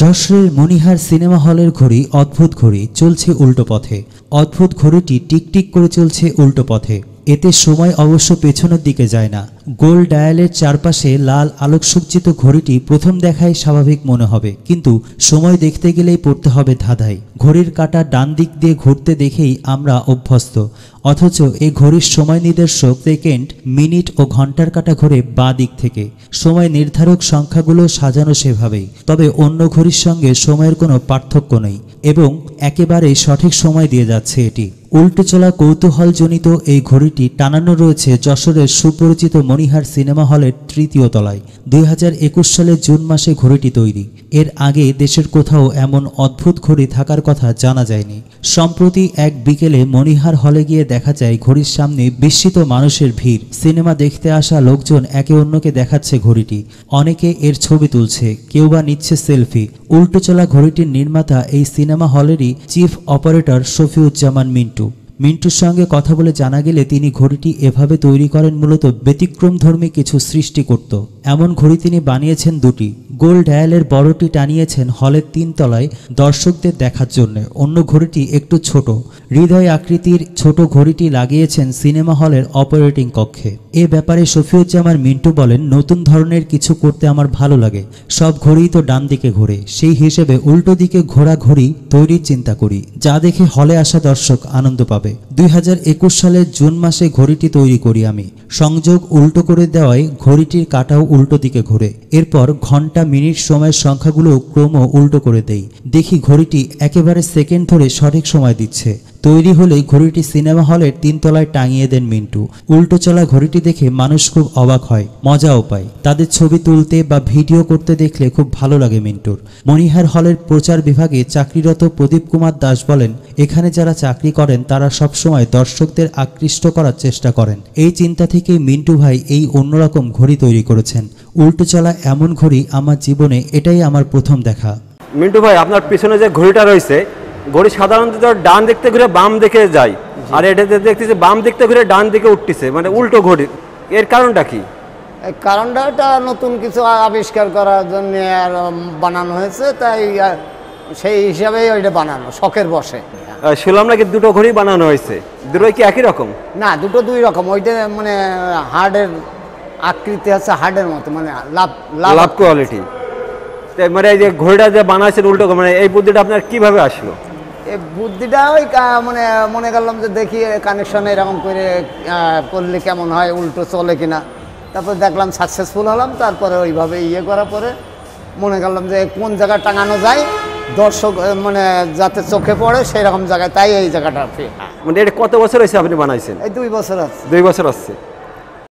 যশোরের মনিহার সিনেমা হলের ঘড়ি অদ্ভুত ঘড়ি চলছে উল্টো পথে অদ্ভুত ঘড়িটি টিকটিক করে চলছে উল্টো পথে এতে সময় অবশ্য পেছনের দিকে যায় না গোল ডায়ালের চারপাশে লাল আলোকসজ্জিত ঘড়িটি প্রথম দেখায় স্বাভাবিক মনে হবে কিন্তু সময় দেখতে গেলেই পড়তে হবে ধাঁধায় ঘড়ির কাটা ডান দিক দিয়ে ঘুরতে দেখেই আমরা অভ্যস্ত অথচ এই ঘড়ির সময় নির্দেশক সেকেন্ড মিনিট ও ঘন্টার কাটা ঘরে বা দিক থেকে সময় নির্ধারক সংখ্যাগুলো সাজানো সেভাবেই তবে অন্য ঘড়ির সঙ্গে সময়ের কোনো পার্থক্য নেই এবং একেবারেই সঠিক সময় দিয়ে যাচ্ছে এটি উল্টে চলা কৌতূহলজনিত এই ঘড়িটি টানানো রয়েছে যশোরের সুপরিচিত মণিহার সিনেমা হলের তৃতীয় তলায় দুই সালের জুন মাসে ঘড়িটি তৈরি এর আগে দেশের কোথাও এমন অদ্ভুত ঘড়ি থাকার কথা জানা যায়নি সম্প্রতি এক বিকেলে মণিহার হলে গিয়ে দেখা যায় ঘড়ির সামনে বিস্মিত মানুষের ভিড় সিনেমা দেখতে আসা লোকজন একে অন্যকে দেখাচ্ছে ঘড়িটি অনেকে এর ছবি তুলছে কেউ বা নিচ্ছে সেলফি উল্টো চলা ঘড়িটির নির্মাতা এই সিনেমা হলেরই চিফ অপারেটর শফিউজ্জামান মিন্টু মিন্টুর সঙ্গে কথা বলে জানা গেলে তিনি ঘড়িটি এভাবে তৈরি করেন মূলত ব্যতিক্রমধর্মী কিছু সৃষ্টি করত এমন ঘড়ি তিনি বানিয়েছেন দুটি গোল ডায়ালের বড়টি টানিয়েছেন হলের তিন তলায় দর্শকদের দেখার জন্য অন্য ঘড়িটি একটু ছোট হৃদয় আকৃতির ছোট ঘড়িটি লাগিয়েছেন সিনেমা হলের অপারেটিং কক্ষে এ ব্যাপারে সফিউজ্জামান মিন্টু বলেন নতুন ধরনের কিছু করতে আমার ভালো লাগে সব ঘড়ি তো ডান দিকে ঘোরে সেই হিসেবে উল্টো দিকে ঘোরা ঘড়ি তৈরির চিন্তা করি যা দেখে হলে আসা দর্শক আনন্দ পাবে দুই সালের জুন মাসে ঘড়িটি তৈরি করি আমি সংযোগ উল্টো করে দেওয়ায় ঘড়িটির কাটাও উল্টো দিকে ঘোরে এরপর ঘন্টা মিনিট সময়ের সংখ্যাগুলো ক্রম উল্টো করে দেই দেখি ঘড়িটি একেবারে সেকেন্ড ধরে সঠিক সময় দিচ্ছে তৈরি হলেই ঘড়িটি সিনেমা হলের তিনতলায় টাঙিয়ে দেন মিন্টু উল্টো চলা ঘড়িটি দেখে মানুষ খুব অবাক হয় মজাও পায় তাদের ছবি তুলতে বা ভিডিও করতে দেখলে খুব ভালো লাগে মিন্টুর মনিহার হলের প্রচার বিভাগে চাকরিরত প্রদীপ কুমার দাস বলেন এখানে যারা চাকরি করেন তারা সবসময় দর্শকদের আকৃষ্ট করার চেষ্টা করেন এই চিন্তা থেকে মিন্টু ভাই এই অন্যরকম ঘড়ি তৈরি করেছেন উল্টো চলা এমন ঘড়ি আমার জীবনে এটাই আমার প্রথম দেখা মিন্টু ভাই আপনার পিছনে যে ঘড়িটা রয়েছে ঘড়ি সাধারণত ডান দেখতে ঘুরে বাম দেখে যায় আর এটাতে দেখতেছি বাম দেখতে ঘুরে ডান দিকে উঠতেছে মানে উল্টো ঘড়ি এর কারণটা কি কারণটা এটা নতুন কিছু আবিষ্কার করার জন্য আর বানানো হয়েছে তাই সেই হিসাবে ওইটা বানানো শখের বসে শুনলাম নাকি দুটো ঘড়ি বানানো হয়েছে দুটোই কি একই রকম না দুটো দুই রকম ওইটা মানে হার্ডের আকৃতি আছে হার্ডের মতো মানে লাভ লাভ কোয়ালিটি মানে এই যে ঘড়িটা যে বানাইছেন উল্টো মানে এই বুদ্ধিটা আপনার কিভাবে আসলো এই বুদ্ধিটা ওই মানে মনে করলাম যে দেখি কানেকশন এরকম করে করলে কেমন হয় উল্টো চলে কিনা তারপর দেখলাম সাকসেসফুল হলাম তারপরে ওইভাবে ইয়ে করার পরে মনে করলাম যে কোন জায়গায় টাঙানো যায় দর্শক মানে যাতে চোখে পড়ে সেই রকম জায়গায় তাই এই জায়গাটা মানে এটা কত বছর হয়েছে আপনি বানাইছেন এই দুই বছর আছে দুই বছর আছে